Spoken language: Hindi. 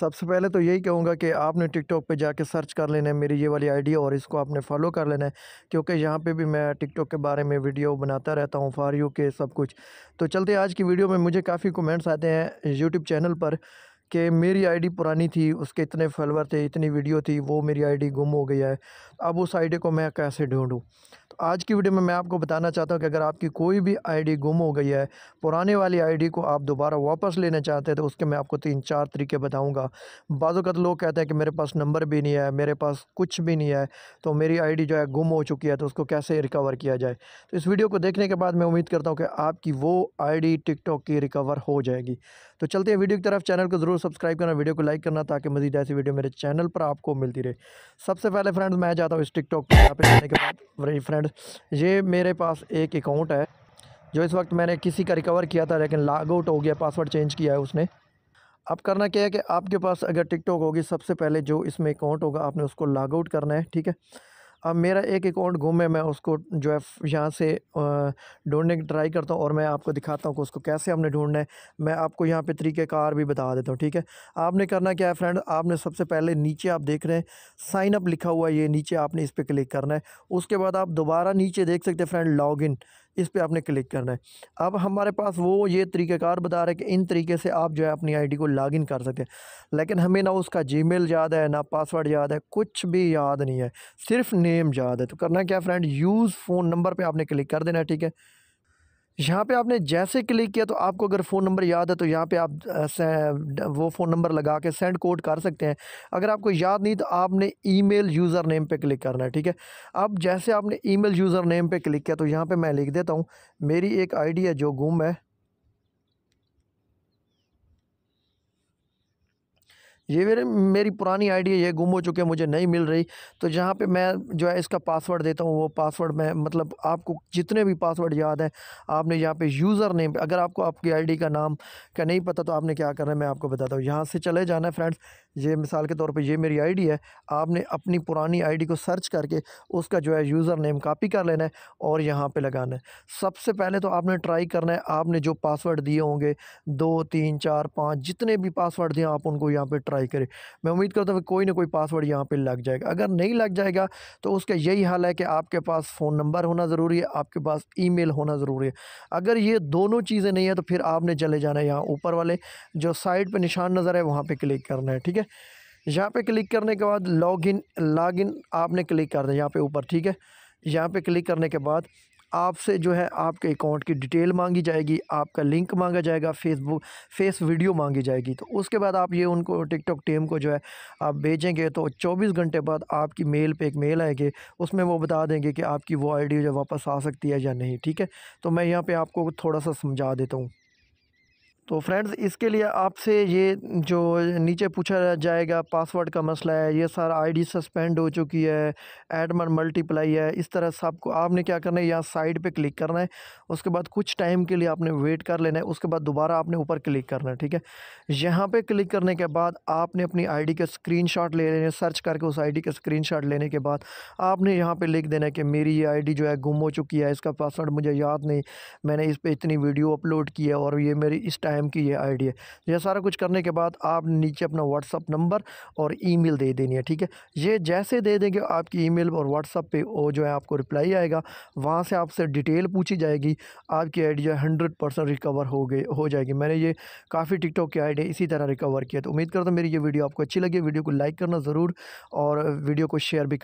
सबसे पहले तो यही कहूँगा कि आपने टिकटॉक पे जाके सर्च कर लेना है मेरी ये वाली आईडी और इसको आपने फॉलो कर लेना है क्योंकि यहाँ पे भी मैं टिकटॉक के बारे में वीडियो बनाता रहता हूँ फार यू के सब कुछ तो चलते आज की वीडियो में मुझे काफ़ी कमेंट्स आते हैं यूट्यूब चैनल पर कि मेरी आईडी पुरानी थी उसके इतने फॉलोअर थे इतनी वीडियो थी वो मेरी आईडी गुम हो गया है अब उस आईडी को मैं कैसे ढूँढूँ तो आज की वीडियो में मैं आपको बताना चाहता हूँ कि अगर आपकी कोई भी आईडी गुम हो गई है पुराने वाली आईडी को आप दोबारा वापस लेना चाहते हैं तो उसके मैं आपको तीन चार तरीके बताऊँगा बाज़त लोग कहते हैं कि मेरे पास नंबर भी नहीं है मेरे पास कुछ भी नहीं है तो मेरी आईडी जो है गुम हो चुकी है तो उसको कैसे रिकवर किया जाए तो इस वीडियो को देखने के बाद मैं उम्मीद करता हूँ कि आपकी वो आई टिकटॉक की रिकवर हो जाएगी तो चलते हैं वीडियो की तरफ चैनल को ज़रूर सब्सक्राइब करना वीडियो को लाइक करना ताकि मजीद ऐसी वीडियो मेरे चैनल पर आपको मिलती रहे सबसे पहले फ्रेंड्स मैं जाता हूँ इस टिकटॉक पर यहाँ पे जाने के बाद वही फ्रेंड कार्ड ये मेरे पास एक अकाउंट है जो इस वक्त मैंने किसी का रिकवर किया था लेकिन लॉग आउट हो गया पासवर्ड चेंज किया है उसने अब करना क्या है कि आपके पास अगर टिकटॉक होगी सबसे पहले जो इसमें अकाउंट होगा आपने उसको लॉग आउट करना है ठीक है अब मेरा एक अकाउंट गुम है मैं उसको जो है यहाँ से ढूंढने की ट्राई करता हूँ और मैं आपको दिखाता हूँ कि उसको कैसे हमने ढूंढना है मैं आपको यहाँ पे तरीक़ेकार भी बता देता हूँ ठीक है आपने करना क्या है फ्रेंड आपने सबसे पहले नीचे आप देख रहे हैं साइन अप लिखा हुआ है ये नीचे आपने इस पर क्लिक करना है उसके बाद आप दोबारा नीचे देख सकते हैं फ्रेंड लॉगिन इस पर आपने क्लिक करना है अब हमारे पास वो ये तरीक़ेकार बता रहे कि इन तरीके से आप जो है अपनी आईडी को लॉगिन कर सकें लेकिन हमें ना उसका जीमेल याद है ना पासवर्ड याद है कुछ भी याद नहीं है सिर्फ नेम याद है तो करना क्या फ्रेंड यूज़ फ़ोन नंबर पर आपने क्लिक कर देना है ठीक है यहाँ पे आपने जैसे क्लिक किया तो आपको अगर फ़ोन नंबर याद है तो यहाँ पे आप वो फ़ोन नंबर लगा के सेंड कोड कर सकते हैं अगर आपको याद नहीं तो आपने ईमेल यूज़र नेम पे क्लिक करना है ठीक है अब जैसे आपने ईमेल यूज़र नेम पे क्लिक किया तो यहाँ पे मैं लिख देता हूँ मेरी एक आईडी है जो गुम है ये मेरे मेरी पुरानी आईडी ये गुम हो चुके है मुझे नहीं मिल रही तो जहाँ पे मैं जो है इसका पासवर्ड देता हूँ वो पासवर्ड मैं मतलब आपको जितने भी पासवर्ड याद हैं आपने यहाँ पे यूज़र नेम अगर आपको आपकी आईडी का नाम का नहीं पता तो आपने क्या करना है मैं आपको बताता हूँ यहाँ से चले जाना है फ्रेंड्स ये मिसाल के तौर पे ये मेरी आईडी है आपने अपनी पुरानी आईडी को सर्च करके उसका जो है यूज़र नेम कॉपी कर लेना है और यहाँ पे लगाना है सबसे पहले तो आपने ट्राई करना है आपने जो पासवर्ड दिए होंगे दो तीन चार पाँच जितने भी पासवर्ड दिए आप उनको यहाँ पर ट्राई करें मैं उम्मीद करता हूँ कोई ना कोई पासवर्ड यहाँ पर लग जाएगा अगर नहीं लग जाएगा तो उसका यही हाल है कि आपके पास फ़ोन नंबर होना ज़रूरी है आपके पास ई होना ज़रूरी है अगर ये दोनों चीज़ें नहीं है तो फिर आपने चले जाना है यहाँ ऊपर वाले जो साइड पर निशान नज़र है वहाँ पर क्लिक करना है ठीक है है यहाँ पे क्लिक करने के बाद लॉगिन लॉगिन आपने क्लिक कर दें यहाँ पे ऊपर ठीक है यहाँ पे क्लिक करने के बाद आपसे जो है आपके अकाउंट की डिटेल मांगी जाएगी आपका लिंक मांगा जाएगा फेसबुक फेस वीडियो मांगी जाएगी तो उसके बाद आप ये उनको टिकटॉक टीम को जो है आप भेजेंगे तो 24 घंटे बाद आपकी मेल पे एक मेल आएगी उसमें वो बता देंगे कि आपकी वो आईडी जो वापस आ सकती है या नहीं ठीक है तो मैं यहाँ पर आपको थोड़ा सा समझा देता हूँ तो फ्रेंड्स इसके लिए आपसे ये जो नीचे पूछा जाएगा पासवर्ड का मसला है ये सारा आईडी सस्पेंड हो चुकी है एडमन मल्टीप्लाई है इस तरह को आपने क्या करना है यहाँ साइड पे क्लिक करना है उसके बाद कुछ टाइम के लिए आपने वेट कर लेना है उसके बाद दोबारा आपने ऊपर क्लिक करना है ठीक है यहाँ पर क्लिक करने के बाद आपने अपनी आई का स्क्रीन ले लेने सर्च करके उस आई का स्क्रीन लेने के बाद आपने यहाँ पर लिख देना है कि मेरी ये आई जो है गुम हो चुकी है इसका पासवर्ड मुझे याद नहीं मैंने इस पर इतनी वीडियो अपलोड की है और ये मेरी इस टाइम एम की ये आईडी है तो यह सारा कुछ करने के बाद आप नीचे अपना व्हाट्सअप नंबर और ईमेल दे देनी है ठीक है ये जैसे दे देंगे आपकी ईमेल और व्हाट्सअप पे वो जो है आपको रिप्लाई आएगा वहाँ से आपसे डिटेल पूछी जाएगी आपकी ID D hundred percent recover हो गई हो जाएगी मैंने ये काफ़ी टिकटॉक की आइडिया इसी तरह रिकवर किया तो उम्मीद करता हूँ मेरी ये वीडियो आपको अच्छी लगी वीडियो को लाइक करना ज़रूर और वीडियो को शेयर भी